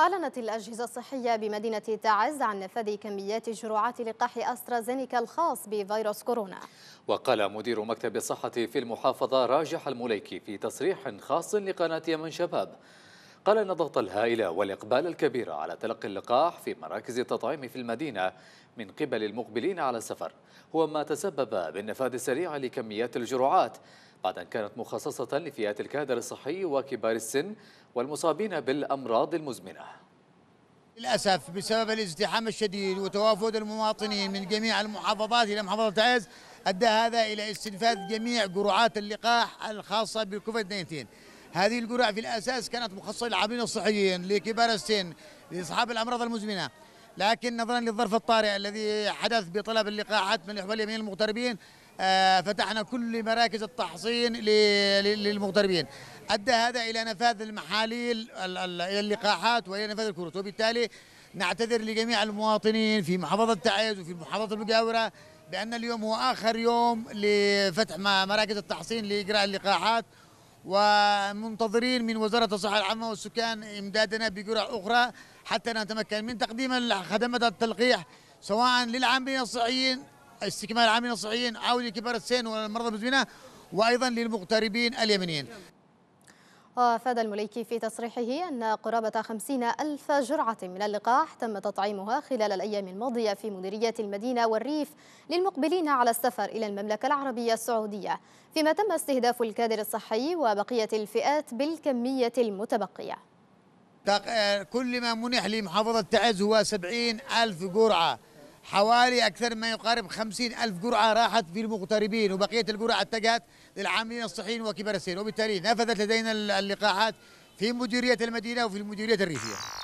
أعلنت الأجهزة الصحية بمدينة تعز عن نفاذ كميات جرعات لقاح أسترازينيكا الخاص بفيروس كورونا وقال مدير مكتب الصحة في المحافظة راجح المليكي في تصريح خاص لقناة يمن شباب قال أن الضغط الهائل والإقبال الكبير على تلقي اللقاح في مراكز التطعيم في المدينة من قبل المقبلين على السفر هو ما تسبب بالنفاذ السريع لكميات الجرعات بعد أن كانت مخصصة لفئات الكادر الصحي وكبار السن والمصابين بالأمراض المزمنة للأسف بسبب الازدحام الشديد وتوافد المواطنين من جميع المحافظات إلى محافظة عز أدى هذا إلى استنفاذ جميع جرعات اللقاح الخاصة بالكوفيد 19 هذه الجرعة في الأساس كانت مخصصة للعاملين الصحيين لكبار السن لأصحاب الأمراض المزمنة لكن نظرا للظرف الطارئ الذي حدث بطلب اللقاحات من الإحوال اليمين المغتربين آه، فتحنا كل مراكز التحصين للمغتربين ادى هذا الى نفاذ المحاليل الى اللقاحات والى نفاذ الكروت وبالتالي نعتذر لجميع المواطنين في محافظه تعز وفي محافظه المجاوره بان اليوم هو اخر يوم لفتح مراكز التحصين لاجراء اللقاحات ومنتظرين من وزاره الصحه العامه والسكان امدادنا بجرع اخرى حتى نتمكن من تقديم خدمات التلقيح سواء للعاملين الصحيين استكمال العاملين الصحيين او لكبار السن والمرضى المزمنه وايضا للمغتربين اليمنيين وأفاد المليكي في تصريحه أن قرابة 50 ألف جرعة من اللقاح تم تطعيمها خلال الأيام الماضية في مديرية المدينة والريف للمقبلين على السفر إلى المملكة العربية السعودية فيما تم استهداف الكادر الصحي وبقية الفئات بالكمية المتبقية آه، كل ما منح لمحافظة تعز هو 70 ألف جرعة حوالي أكثر ما يقارب خمسين ألف جرعة راحت في المغتربين وبقية الجرعة اتجهت للعاملين الصحيين وكبار السن وبالتالي نفذت لدينا اللقاحات في مديرية المدينة وفي المديرية الريفية